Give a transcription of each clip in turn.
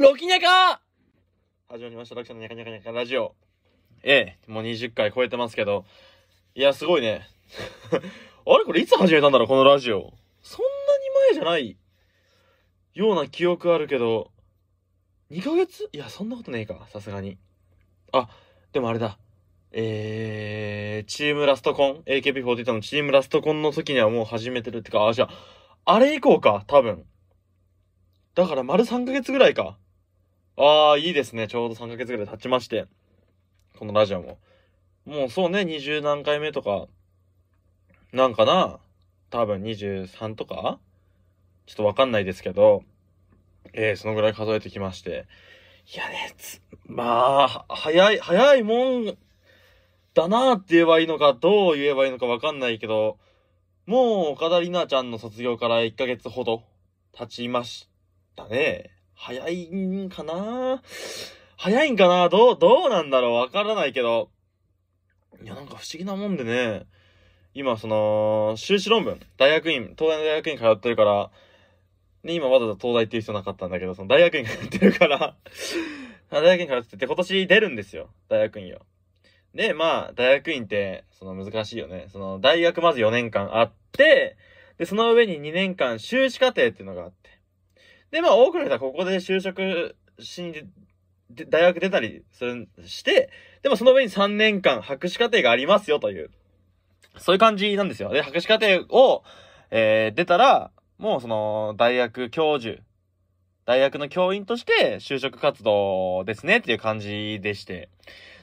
ロキニャカ始まりました、ロキさんのニャカニャカニャカラジオ。ええ、もう20回超えてますけど。いや、すごいね。あれこれいつ始めたんだろうこのラジオ。そんなに前じゃないような記憶あるけど、2ヶ月いや、そんなことねえか。さすがに。あ、でもあれだ。えー、チームラストコン、AKB48 のチームラストコンの時にはもう始めてるってか、あ、じゃあ、あれ以降か、多分。だから丸3ヶ月ぐらいか。ああ、いいですね。ちょうど3ヶ月ぐらい経ちまして。このラジオも。もうそうね、20何回目とか、なんかな多分23とかちょっとわかんないですけど、えー、そのぐらい数えてきまして。いやね、つ、まあ、早い、早いもん、だなって言えばいいのか、どう言えばいいのかわかんないけど、もう岡田里奈ちゃんの卒業から1ヶ月ほど経ちましたね。早いんかな早いんかなどう、どうなんだろうわからないけど。いや、なんか不思議なもんでね、今その、修士論文、大学院、東大の大学院通ってるから、ね、今わざわざ東大っていう人なかったんだけど、その大学院通ってるから 大学院通ってて、今年出るんですよ、大学院よ。で、まあ、大学院って、その難しいよね。その、大学まず4年間あって、で、その上に2年間修士課程っていうのがあって、で、まあ多くの人はここで就職しにで、大学出たりする、して、でもその上に3年間博士課程がありますよという、そういう感じなんですよ。で、博士課程を、えー、出たら、もうその、大学教授、大学の教員として就職活動ですねっていう感じでして。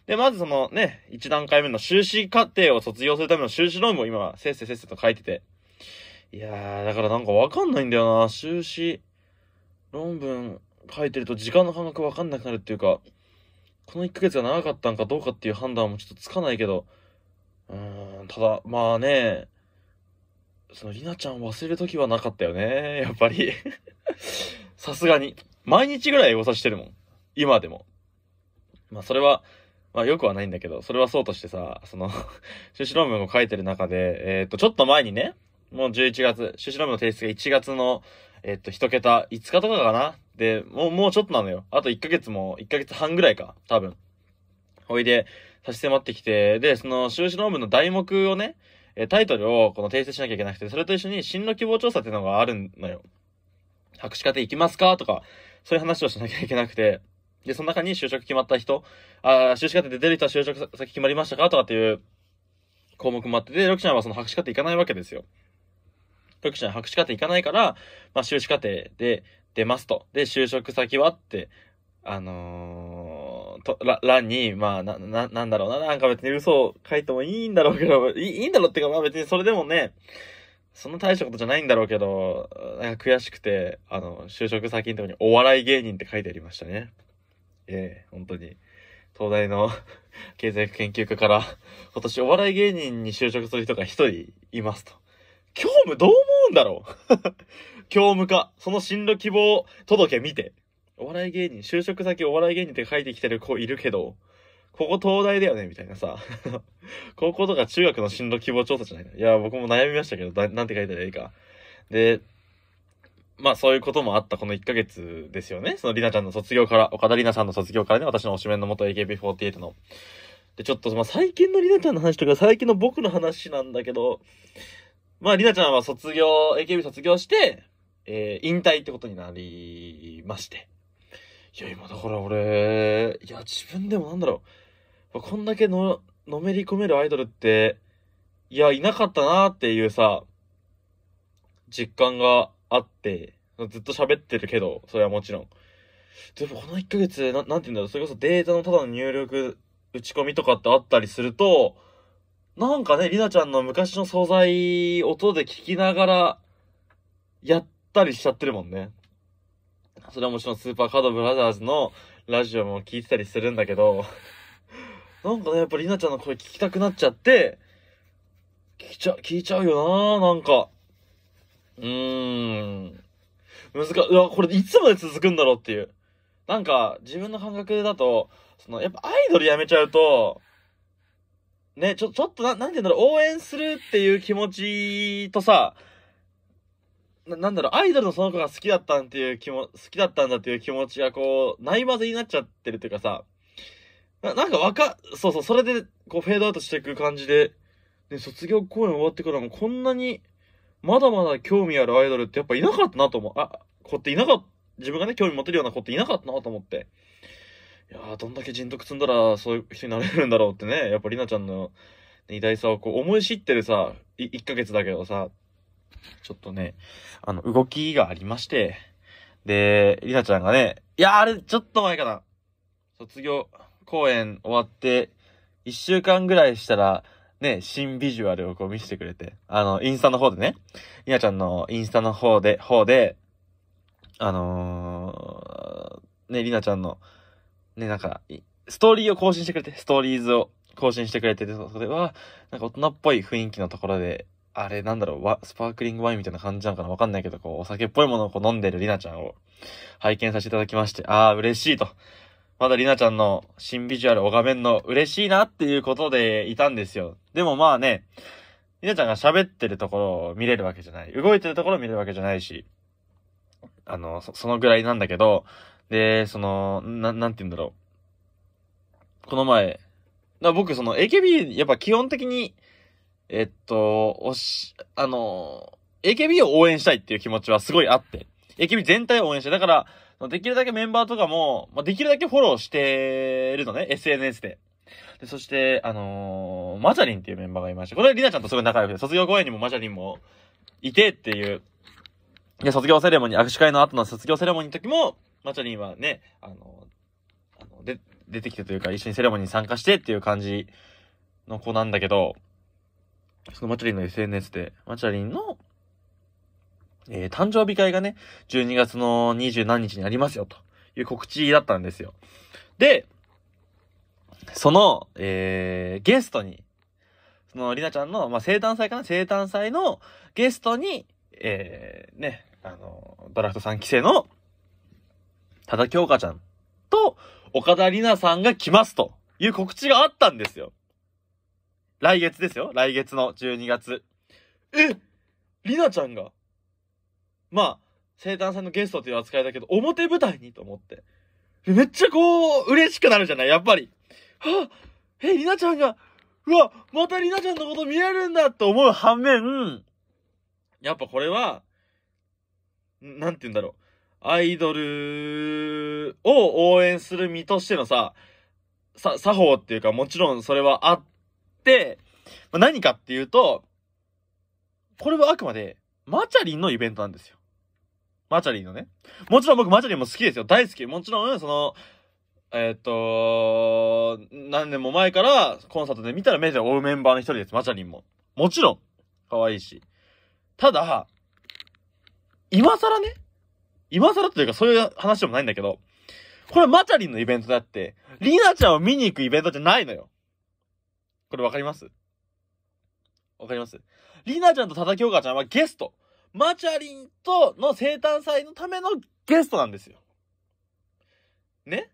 で、まずそのね、1段階目の修士課程を卒業するための修士論文を今、せっせせっせと書いてて。いやー、だからなんかわかんないんだよな、修士。論文書いてると時間の感覚わかんなくなるっていうか、この1ヶ月が長かったんかどうかっていう判断もちょっとつかないけど、うーん、ただ、まあね、その、りなちゃん忘れる時はなかったよね、やっぱり さすがに。毎日ぐらいエゴしてるもん。今でも。まあそれは、まあよくはないんだけど、それはそうとしてさ、その趣旨 論文を書いてる中で、えっ、ー、と、ちょっと前にね、もう11月、趣旨論文の提出が1月の、えっと、一桁、5日とかかなで、もう、もうちょっとなのよ。あと1ヶ月も、1ヶ月半ぐらいか、多分。ほいで、差し迫ってきて、で、その、修士論文の題目をね、え、タイトルをこの訂正しなきゃいけなくて、それと一緒に進路希望調査っていうのがあるのよ。博士課程行きますかとか、そういう話をしなきゃいけなくて、で、その中に就職決まった人、あ修士課程で出る人は就職先決まりましたかとかっていう項目もあって、で、ロキちゃんはその博士課程行かないわけですよ。保育士の博士課程行かないから、まあ、修士課程で出ますと。で、就職先はって、あのー、と、欄に、まあ、な、な、なんだろうな、なんか別に嘘を書いてもいいんだろうけど、いいいんだろうっていうか、まあ別にそれでもね、そんな大したことじゃないんだろうけど、なんか悔しくて、あの、就職先のとこにお笑い芸人って書いてありましたね。ええー、本当に。東大の 経済学研究科から、今年お笑い芸人に就職する人が一人いますと。興味どううんだろう教 務課、その進路希望届け見て。お笑い芸人、就職先お笑い芸人って書いてきてる子いるけど、ここ東大だよねみたいなさ。高 校とか中学の進路希望調査じゃないいや、僕も悩みましたけど、だなんて書いたらいいか。で、まあそういうこともあったこの1ヶ月ですよね。そのりなちゃんの卒業から、岡田りなさんの卒業からね、私の推しメンの元 AKB48 の。で、ちょっと、まあ最近のりなちゃんの話とか最近の僕の話なんだけど、まあ、りなちゃんは卒業、AKB 卒業して、えー、引退ってことになりまして。いや、今だから俺、いや、自分でもなんだろう。こんだけの、のめり込めるアイドルって、いや、いなかったなーっていうさ、実感があって、ずっと喋ってるけど、それはもちろん。でもこの1ヶ月、ななんて言うんだろう、それこそデータのただの入力、打ち込みとかってあったりすると、なんかね、りなちゃんの昔の素材、音で聞きながら、やったりしちゃってるもんね。それはもちろんスーパーカードブラザーズのラジオも聞いてたりするんだけど、なんかね、やっぱりなちゃんの声聞きたくなっちゃって、聞いちゃ、聞いちゃうよななんか。うーん。難うわ、これいつまで続くんだろうっていう。なんか、自分の感覚だと、その、やっぱアイドルやめちゃうと、ね、ちょ、ちょっとな、なんて言うんだろう、応援するっていう気持ちとさ、ななんだろう、アイドルのその子が好きだったんっていう気も、好きだったんだっていう気持ちがこう、ないまぜになっちゃってるっていうかさ、ななんかわか、そうそう、それでこうフェードアウトしていく感じで、ね、卒業公演終わってからもこんなに、まだまだ興味あるアイドルってやっぱいなかったなと思う。あ、子っていなかった、自分がね、興味持てるような子っていなかったなと思って。いやどんだけ人徳積んだら、そういう人になれるんだろうってね、やっぱりなちゃんの偉大さをこう思い知ってるさ、1ヶ月だけどさ、ちょっとね、あの、動きがありまして、で、りなちゃんがね、いやあれ、ちょっと前かな。卒業公演終わって、1週間ぐらいしたら、ね、新ビジュアルをこう見せてくれて、あの、インスタの方でね、りなちゃんのインスタの方で、方で、あのー、ね、りなちゃんの、ね、なんか、ストーリーを更新してくれて、ストーリーズを更新してくれてて、それは、なんか大人っぽい雰囲気のところで、あれなんだろう、スパークリングワインみたいな感じなのかなわかんないけど、こう、お酒っぽいものをこう飲んでるりなちゃんを拝見させていただきまして、ああ、嬉しいと。まだりなちゃんの新ビジュアルお画面の嬉しいなっていうことでいたんですよ。でもまあね、りなちゃんが喋ってるところを見れるわけじゃない。動いてるところを見れるわけじゃないし、あの、そのぐらいなんだけど、で、その、な、なんて言うんだろう。この前、僕、その AKB、やっぱ基本的に、えっと、おし、あの、AKB を応援したいっていう気持ちはすごいあって、AKB 全体を応援したい。だから、できるだけメンバーとかも、まあ、できるだけフォローしてるのね、SNS で。で、そして、あのー、マジャリンっていうメンバーがいました。これはりなちゃんとすごい仲良くて、卒業公演にもマジャリンもいてっていう、で、卒業セレモニー、握手会の後の卒業セレモニーの時も、まリンはね、あの、あので、出てきてというか、一緒にセレモニーに参加してっていう感じの子なんだけど、そのマチャリンの SNS で、マチャリンの、えー、誕生日会がね、12月の20何日にありますよ、という告知だったんですよ。で、その、えー、ゲストに、その、りなちゃんの、まあ、生誕祭かな生誕祭のゲストに、えー、ね、あの、ドラフト3期生の、多田京香ちゃんと岡田里奈さんが来ますという告知があったんですよ。来月ですよ。来月の12月。え里奈ちゃんがまあ、生誕祭のゲストという扱いだけど、表舞台にと思って。めっちゃこう、嬉しくなるじゃないやっぱり。はあ、え、りなちゃんが、うわ、またりなちゃんのこと見えれるんだと思う反面、やっぱこれは、なんて言うんだろう。アイドルを応援する身としてのさ、さ、作法っていうか、もちろんそれはあって、まあ、何かっていうと、これはあくまで、マチャリンのイベントなんですよ。マチャリンのね。もちろん僕マチャリンも好きですよ。大好き。もちろん、その、えー、っと、何年も前からコンサートで見たら目で追うメンバーの一人です。マチャリンも。もちろん、可愛いし。ただ、今更ね、今更というかそういう話でもないんだけど、これマチャリンのイベントだって、リナちゃんを見に行くイベントじゃないのよ。これわかりますわかりますリナちゃんと叩きおかちゃんはゲスト。マチャリンとの生誕祭のためのゲストなんですよ。ね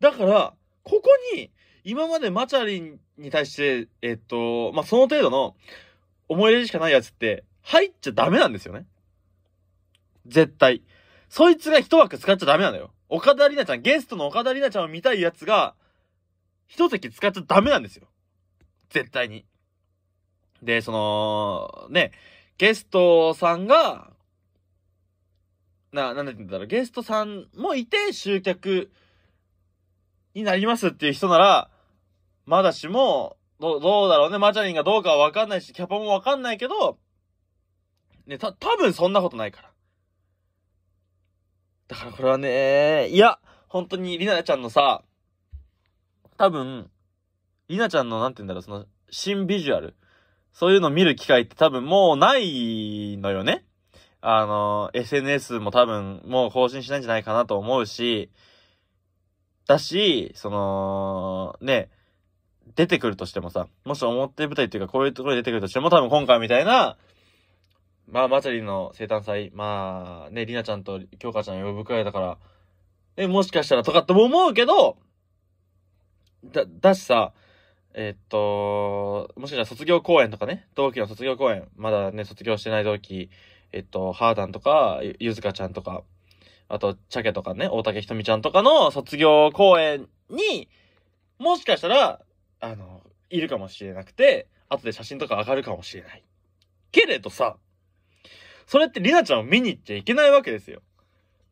だから、ここに、今までマチャリンに対して、えっと、まあ、その程度の思い出しかないやつって入っちゃダメなんですよね。絶対。そいつが一枠使っちゃダメなのよ。岡田里奈ちゃん、ゲストの岡田里奈ちゃんを見たいやつが、一席使っちゃダメなんですよ。絶対に。で、その、ね、ゲストさんが、な、なんて言うんだろう、ゲストさんもいて集客になりますっていう人なら、まだしも、どどうだろうね、マチャリンがどうかはわかんないし、キャパもわかんないけど、ね、た、多分そんなことないから。だからこれはね、いや、本当にりなちゃんのさ、多分、りなちゃんのなんて言うんだろう、その、新ビジュアル。そういうの見る機会って多分もうないのよね。あの、SNS も多分もう更新しないんじゃないかなと思うし、だし、その、ね、出てくるとしてもさ、もし表舞台っていうかこういうところで出てくるとしても多分今回みたいな、まあ、マチャリの生誕祭、まあ、ね、りなちゃんと京香ちゃん呼ぶくらいだから、え、もしかしたらとかっても思うけど、だ、だしさ、えー、っと、もしかしたら卒業公演とかね、同期の卒業公演、まだね、卒業してない同期、えっと、ハーダンとか、ゆずかちゃんとか、あと、チャケとかね、大竹ひとみちゃんとかの卒業公演に、もしかしたら、あの、いるかもしれなくて、後で写真とか上がるかもしれない。けれどさ、それってりなちゃんを見に行っちゃいけないわけですよ。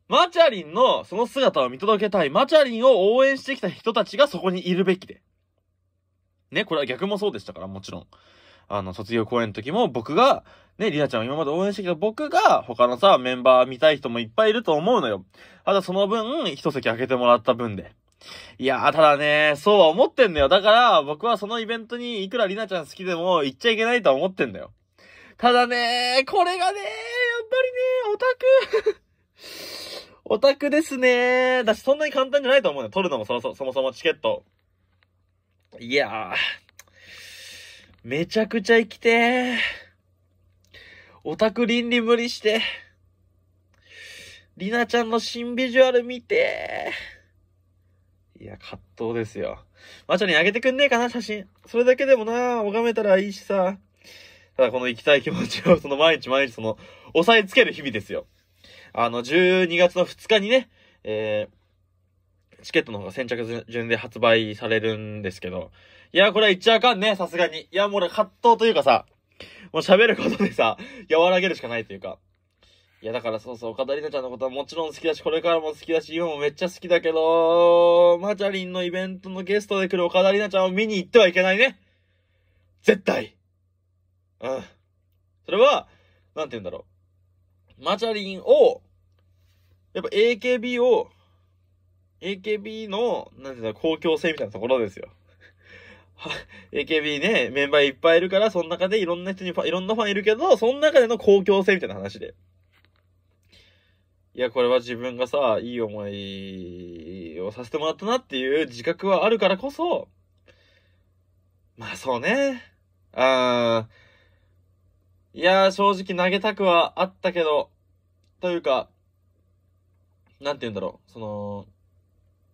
マチャリンのその姿を見届けたい、マチャリンを応援してきた人たちがそこにいるべきで。ね、これは逆もそうでしたから、もちろん。あの、卒業公演の時も僕が、ね、りなちゃんを今まで応援してきた僕が、他のさ、メンバー見たい人もいっぱいいると思うのよ。ただその分、一席空けてもらった分で。いやー、ただね、そうは思ってんだよ。だから、僕はそのイベントにいくらりなちゃん好きでも行っちゃいけないとは思ってんだよ。ただね、これがね、やっぱりね、オタク オタクですね。だし、そんなに簡単じゃないと思うよ。取るのもそもそもそもチケット。いやー。めちゃくちゃ生きてー。オタク倫理無理して。りなちゃんの新ビジュアル見てー。いや、葛藤ですよ。まちょにあげてくんねえかな、写真。それだけでもな、拝めたらいいしさ。ただこの行きたい気持ちを、その毎日毎日その、抑えつける日々ですよ。あの、12月の2日にね、えー、チケットの方が先着順で発売されるんですけど、いや、これは言っちゃあかんね、さすがに。いや、もう俺葛藤というかさ、もう喋ることでさ、和らげるしかないというか。いや、だからそうそう、岡田里奈ちゃんのことはもちろん好きだし、これからも好きだし、今もめっちゃ好きだけど、マチャリンのイベントのゲストで来る岡田里奈ちゃんを見に行ってはいけないね。絶対。うん。それは、なんて言うんだろう。マチャリンを、やっぱ AKB を、AKB の、なんていうんだろう、公共性みたいなところですよ。AKB ね、メンバーいっぱいいるから、その中でいろんな人に、いろんなファンいるけど、その中での公共性みたいな話で。いや、これは自分がさ、いい思いをさせてもらったなっていう自覚はあるからこそ、まあそうね。あー、いやー、正直投げたくはあったけど、というか、なんて言うんだろう、その、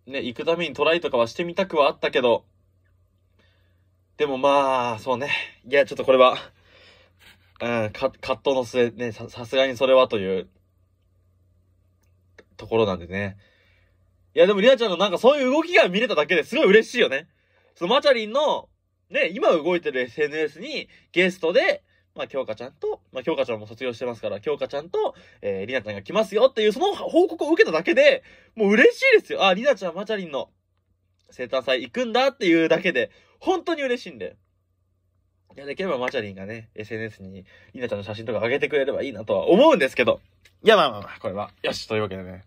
ね、行くためにトライとかはしてみたくはあったけど、でもまあ、そうね。いや、ちょっとこれは、うん、か、葛藤の末、ね、さ、さすがにそれはという、ところなんでね。いや、でもリアちゃんのなんかそういう動きが見れただけですごい嬉しいよね。そのマチャリンの、ね、今動いてる SNS にゲストで、まあ、京香ちゃんと、まあ、京香ちゃんも卒業してますから、京香ちゃんと、えー、りなちゃんが来ますよっていう、その報告を受けただけで、もう嬉しいですよ。あ、りなちゃん、まちゃりんの生誕祭行くんだっていうだけで、本当に嬉しいんで。いや、できればマチャリンがね、SNS に、りなちゃんの写真とか上げてくれればいいなとは思うんですけど。いや、まあまあまあ、これは。よし、というわけでね。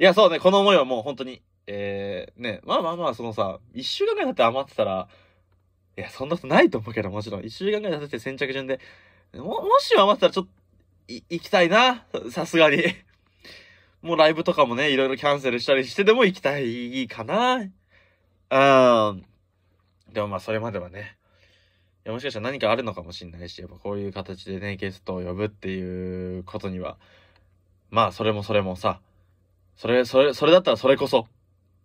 いや、そうね、この思いはもう本当に、えー、ね、まあまあまあ、そのさ、一週間ぐらい経って余ってたら、いや、そんなことないと思うけど、もちろん。1週間ぐらい経って先着順で。も、もし余ったらちょっと、行きたいな。さすがに。もうライブとかもね、いろいろキャンセルしたりしてでも行きたいかな。うん。でもまあ、それまではね。いや、もしかしたら何かあるのかもしんないし、やっぱこういう形でね、ゲストを呼ぶっていうことには、まあ、それもそれもさ、それ、それ、それだったらそれこそ、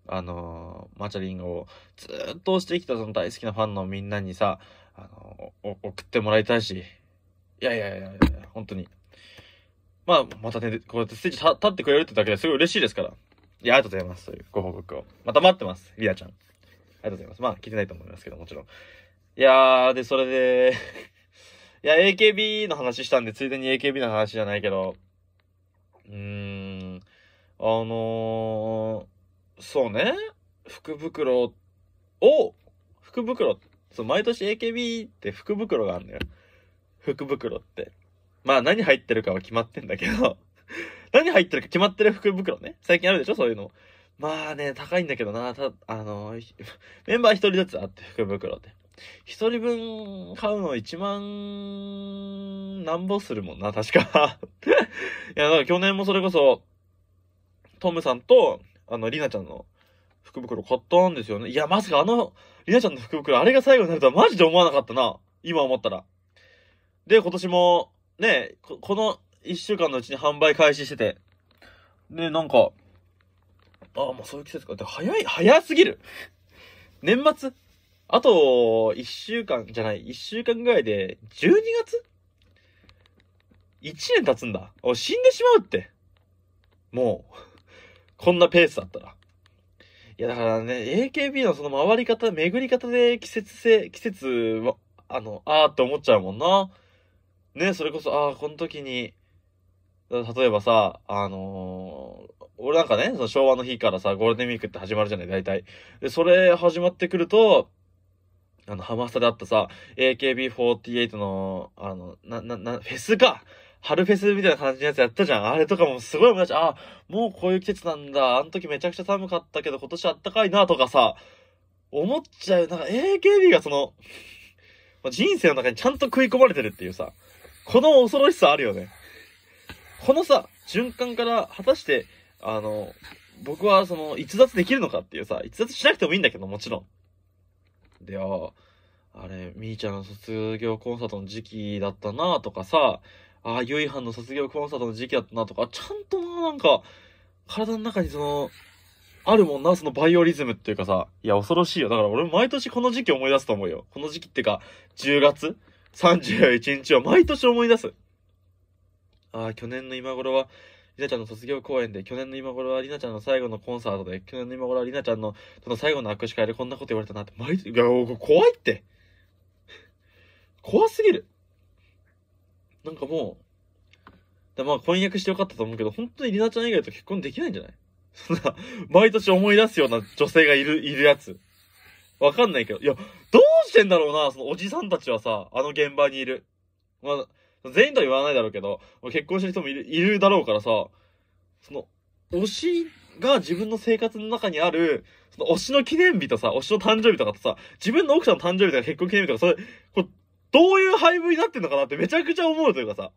あのーマチャリンをずっとしてきたその大好きなファンのみんなにさ、あの、送ってもらいたいし、いやいやいやいや、本当に。まあ、またね、こうやってステージ立ってくれるってだけですごい嬉しいですから。いや、ありがとうございます。そういうご報告を。また待ってます。リアちゃん。ありがとうございます。まあ、聞いてないと思いますけど、もちろん。いやー、で、それでいや、AKB の話したんで、ついでに AKB の話じゃないけど、うーん、あのー、そうね。福袋を、福袋、そう毎年 AKB って福袋があるのよ。福袋って。まあ何入ってるかは決まってんだけど 何入ってるか決まってる福袋ね。最近あるでしょそういうの。まあね、高いんだけどな。た、あの、メンバー一人ずつあって、福袋って。一人分買うの1万、なんぼするもんな、確か いや、だから去年もそれこそ、トムさんと、あの、りなちゃんの福袋買ったんですよね。いや、まさかあの、りなちゃんの福袋、あれが最後になるとはマジで思わなかったな。今思ったら。で、今年も、ね、この1週間のうちに販売開始してて。で、なんか、ああ、もうそういう季節か。で、早い、早すぎる。年末あと、1週間じゃない、1週間ぐらいで、12月 ?1 年経つんだ。お死んでしまうって。もう、こんなペースだったら。いや、だからね、AKB のその回り方、巡り方で季節性、季節は、あの、あーって思っちゃうもんな。ね、それこそ、ああ、この時に、例えばさ、あのー、俺なんかね、その昭和の日からさ、ゴールデンウィークって始まるじゃない、大体。で、それ始まってくると、あの、ハマスタであったさ、AKB48 の、あの、な、な、な、フェスか春フェスみたいな感じのやつやったじゃん。あれとかもすごい昔、あ、もうこういう季節なんだ。あの時めちゃくちゃ寒かったけど今年あったかいなとかさ、思っちゃう。なんか AKB がその、人生の中にちゃんと食い込まれてるっていうさ、この恐ろしさあるよね。このさ、循環から果たして、あの、僕はその、逸脱できるのかっていうさ、逸脱しなくてもいいんだけど、もちろん。で、あ、あれ、みーちゃんの卒業コンサートの時期だったなとかさ、ああ、ゆいはんの卒業コンサートの時期だったなとか、ちゃんとなんか、体の中にその、あるもんな、そのバイオリズムっていうかさ、いや、恐ろしいよ。だから俺毎年この時期思い出すと思うよ。この時期ってか、10月31日は毎年思い出す。ああ、去年の今頃は、りなちゃんの卒業公演で、去年の今頃はりなちゃんの最後のコンサートで、去年の今頃はりなちゃんの、その最後の握手会でこんなこと言われたなって、毎、いや、怖いって。怖すぎる。なんかもう、まあ婚約してよかったと思うけど、本当にりなちゃん以外と結婚できないんじゃない そんな、毎年思い出すような女性がいる、いるやつ。わかんないけど。いや、どうしてんだろうな、そのおじさんたちはさ、あの現場にいる。まあ、全員とは言わないだろうけど、結婚してる人もいる、いるだろうからさ、その、推しが自分の生活の中にある、その推しの記念日とさ、推しの誕生日とかとさ、自分の奥さんの誕生日とか結婚記念日とか、それ、こどういう配分になってんのかなってめちゃくちゃ思うというかさ、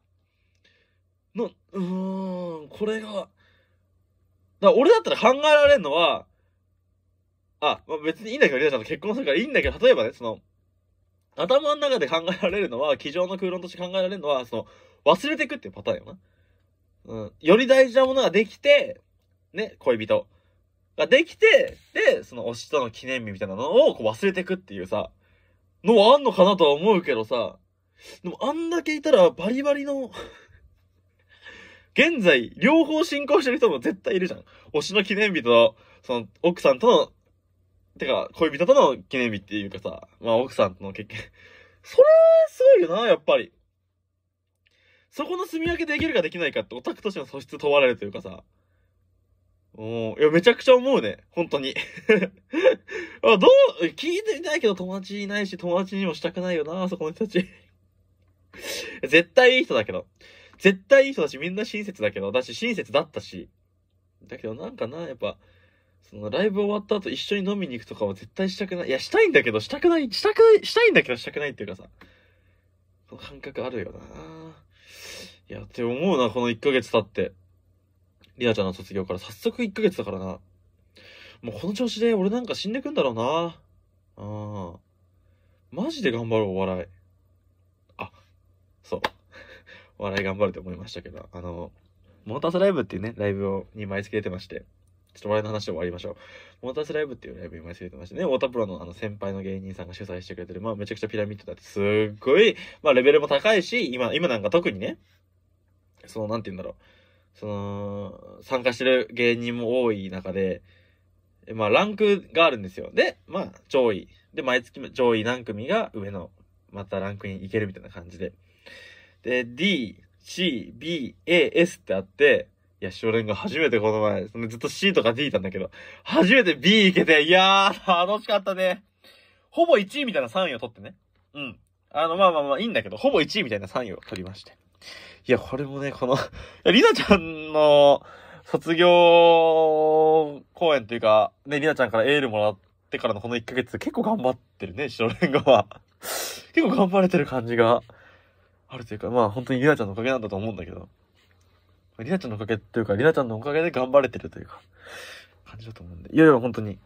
の、うーん、これが、だ俺だったら考えられるのは、あ、まあ、別にいいんだけど、リナちゃんと結婚するからいいんだけど、例えばね、その、頭の中で考えられるのは、机上の空論として考えられるのは、その、忘れてくっていうパターンよな。うん。より大事なものができて、ね、恋人ができて、で、その推しとの記念日みたいなのをこう忘れてくっていうさ、のはあんのかなとは思うけどさ、でもあんだけいたらバリバリの現在、両方進行してる人も絶対いるじゃん。推しの記念日と、その、奥さんとの、てか、恋人との記念日っていうかさ、まあ奥さんとの結婚。それ、すごいよな、やっぱり。そこの住み分けできるかできないかってオタクとしての素質問われるというかさ、おいや、めちゃくちゃ思うね。本当に。あ、どう、聞いてみたいけど友達いないし、友達にもしたくないよな、そこの人たち。絶対いい人だけど。絶対いい人だし、みんな親切だけど、私親切だったし。だけどなんかな、やっぱ、そのライブ終わった後一緒に飲みに行くとかは絶対したくない。いや、したいんだけど、したくない、したくない、したいんだけど、したくないっていうかさ。この感覚あるよな。いや、って思うな、この1ヶ月経って。リなちゃんの卒業から早速1ヶ月だからな。もうこの調子で俺なんか死んでくんだろうな。うん。マジで頑張ろう、お笑い。あ、そう。お笑い頑張るって思いましたけど、あの、モータースライブっていうね、ライブを、2枚付けてまして、ちょっと笑いの話で終わりましょう。モータースライブっていうライブに毎月出てましてね、太田プロのあの先輩の芸人さんが主催してくれてる、まあめちゃくちゃピラミッドだって、すっごい、まあレベルも高いし、今、今なんか特にね、その、なんて言うんだろう。その、参加してる芸人も多い中で、まあ、ランクがあるんですよ。で、まあ、上位。で、毎月上位何組が上の、またランクインいけるみたいな感じで。で、D、C、B、A、S ってあって、いや、少年が初めてこの前、そのずっと C とか D いたんだけど、初めて B 行けて、いやー、楽しかったね。ほぼ1位みたいな3位を取ってね。うん。あの、まあまあまあ、いいんだけど、ほぼ1位みたいな3位を取りまして。いや、これもね、このりな ちゃんの卒業公演というか、ね、りなちゃんからエールもらってからのこの1ヶ月、結構頑張ってるね、白レンガは。結構頑張れてる感じがあるというか、まあ本当にりなちゃんのおかげなんだと思うんだけど。りなちゃんのおかげというか、りなちゃんのおかげで頑張れてるというか、感じだと思うんで。いやいや、本当に。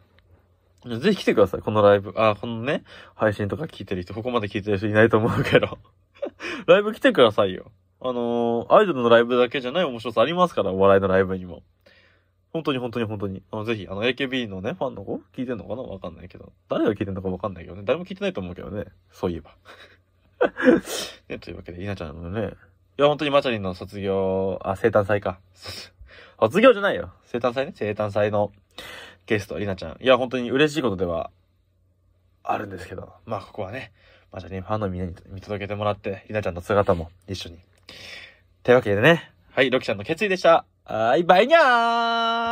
ぜひ来てください、このライブ。あ、このね、配信とか聞いてる人、ここまで聞いてる人いないと思うけど。ライブ来てくださいよ。あのー、アイドルのライブだけじゃない面白さありますから、お笑いのライブにも。本当に本当に本当に。あの、ぜひ、あの、AKB のね、ファンの子聞いてんのかなわかんないけど。誰が聞いてんのかわかんないけどね。誰も聞いてないと思うけどね。そういえば。ね、というわけで、稲ちゃんのね。いや、本当にマチャリンの卒業、あ、生誕祭か。卒業じゃないよ。生誕祭ね。生誕祭のゲスト、稲ちゃん。いや、本当に嬉しいことではあるんですけど。まあ、ここはね、マチャリンファンのみんなに見届けてもらって、稲ちゃんの姿も一緒にというわけでね。はい、ロキちゃんの決意でした。はい、バイニャー